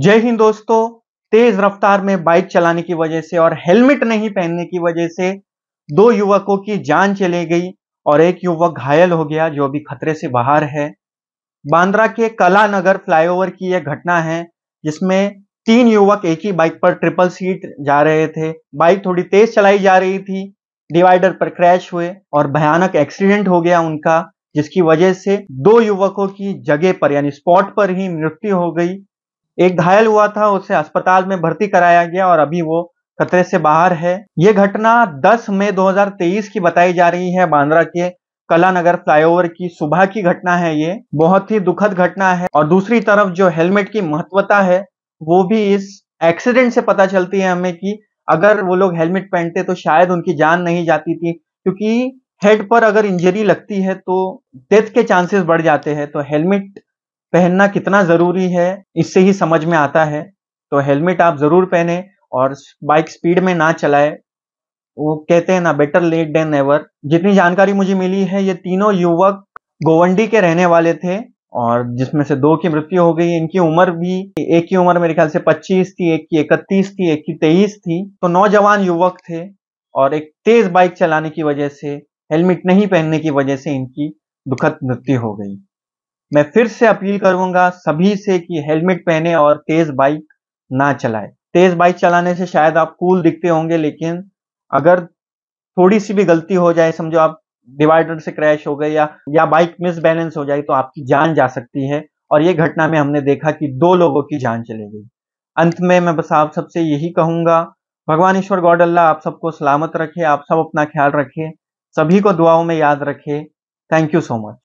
जय हिंद दोस्तों तेज रफ्तार में बाइक चलाने की वजह से और हेलमेट नहीं पहनने की वजह से दो युवकों की जान चली गई और एक युवक घायल हो गया जो अभी खतरे से बाहर है बांद्रा के कला नगर फ्लाईओवर की यह घटना है जिसमें तीन युवक एक ही बाइक पर ट्रिपल सीट जा रहे थे बाइक थोड़ी तेज चलाई जा रही थी डिवाइडर पर क्रैश हुए और भयानक एक्सीडेंट हो गया उनका जिसकी वजह से दो युवकों की जगह पर यानी स्पॉट पर ही मृत्यु हो गई एक घायल हुआ था उसे अस्पताल में भर्ती कराया गया और अभी वो खतरे से बाहर है ये घटना 10 मई 2023 की बताई जा रही है बांद्रा के कला नगर फ्लाईओवर की सुबह की घटना है ये बहुत ही दुखद घटना है और दूसरी तरफ जो हेलमेट की महत्वता है वो भी इस एक्सीडेंट से पता चलती है हमें कि अगर वो लोग हेलमेट पहनते तो शायद उनकी जान नहीं जाती थी क्योंकि हेड पर अगर इंजरी लगती है तो डेथ के चांसेस बढ़ जाते हैं तो हेलमेट पहनना कितना जरूरी है इससे ही समझ में आता है तो हेलमेट आप जरूर पहने और बाइक स्पीड में ना चलाए वो कहते हैं ना बेटर लेट देन एवर जितनी जानकारी मुझे मिली है ये तीनों युवक गोवंडी के रहने वाले थे और जिसमें से दो की मृत्यु हो गई इनकी उम्र भी एक की उम्र मेरे ख्याल से 25 थी एक की 31 थी एक की 23 थी तो नौजवान युवक थे और एक तेज बाइक चलाने की वजह से हेलमेट नहीं पहनने की वजह से इनकी दुखद मृत्यु हो गई मैं फिर से अपील करूंगा सभी से कि हेलमेट पहने और तेज बाइक ना चलाए तेज बाइक चलाने से शायद आप कूल दिखते होंगे लेकिन अगर थोड़ी सी भी गलती हो जाए समझो आप डिवाइडर से क्रैश हो गए या या बाइक मिसबैलेंस हो जाए तो आपकी जान जा सकती है और ये घटना में हमने देखा कि दो लोगों की जान चली गई अंत में मैं बस आप सबसे यही कहूंगा भगवान ईश्वर गौड अल्लाह आप सबको सलामत रखे आप सब अपना ख्याल रखें सभी को दुआओं में याद रखें थैंक यू सो मच